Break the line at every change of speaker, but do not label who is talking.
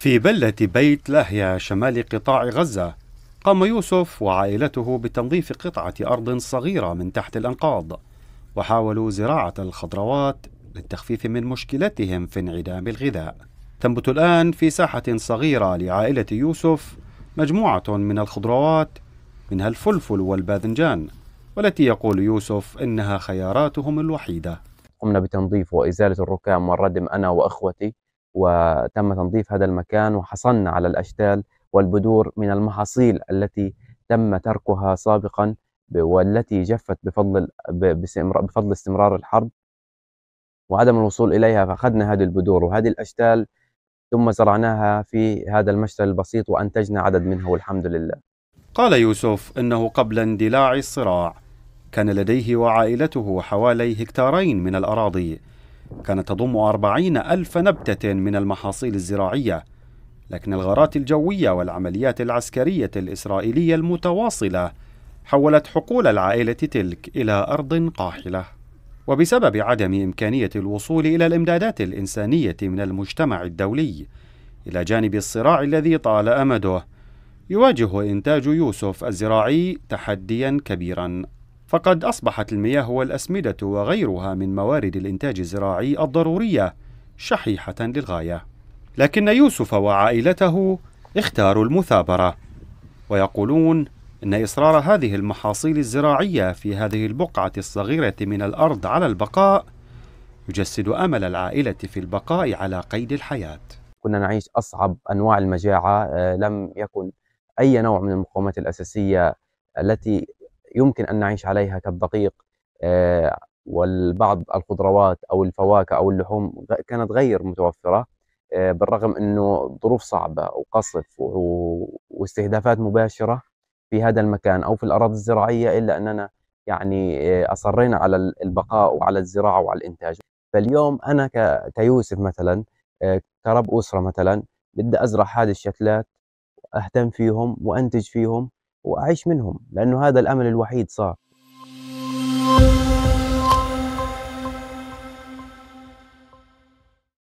في بلة بيت لاهيا شمال قطاع غزة قام يوسف وعائلته بتنظيف قطعة أرض صغيرة من تحت الأنقاض وحاولوا زراعة الخضروات للتخفيف من مشكلتهم في انعدام الغذاء تنبت الآن في ساحة صغيرة لعائلة يوسف مجموعة من الخضروات منها الفلفل والباذنجان والتي يقول يوسف إنها خياراتهم
الوحيدة قمنا بتنظيف وإزالة الركام والردم أنا وأخوتي وتم تنظيف هذا المكان وحصلنا على الأشتال والبذور من المحاصيل التي تم تركها سابقا والتي جفت بفضل بفضل استمرار الحرب وعدم الوصول إليها فأخذنا هذه البذور وهذه الأشتال ثم زرعناها في هذا المشتل البسيط وأنتجنا عدد منها والحمد لله قال
يوسف أنه قبل اندلاع الصراع كان لديه وعائلته حوالي هكتارين من الأراضي كانت تضم أربعين ألف نبتة من المحاصيل الزراعية لكن الغارات الجوية والعمليات العسكرية الإسرائيلية المتواصلة حولت حقول العائلة تلك إلى أرض قاحلة وبسبب عدم إمكانية الوصول إلى الإمدادات الإنسانية من المجتمع الدولي إلى جانب الصراع الذي طال أمده يواجه إنتاج يوسف الزراعي تحديا كبيرا فقد أصبحت المياه والأسمدة وغيرها من موارد الإنتاج الزراعي الضرورية شحيحة للغاية. لكن يوسف وعائلته اختاروا المثابرة، ويقولون إن إصرار هذه المحاصيل الزراعية في هذه البقعة الصغيرة من الأرض على
البقاء يجسد أمل العائلة في البقاء على قيد الحياة. كنا نعيش أصعب أنواع المجاعة، آه، لم يكن أي نوع من المقومات الأساسية التي يمكن أن نعيش عليها كالدقيق آه، والبعض الخضروات أو الفواكه أو اللحوم كانت غير متوفرة آه، بالرغم أنه ظروف صعبة وقصف واستهدافات مباشرة في هذا المكان أو في الأراضي الزراعية إلا أننا يعني آه، أصرينا على البقاء وعلى الزراعة وعلى الإنتاج فاليوم أنا كيوسف مثلا كرب أسرة مثلا بدي أزرع هذه الشتلات أهتم فيهم وأنتج فيهم واعيش منهم لانه هذا الامل الوحيد صار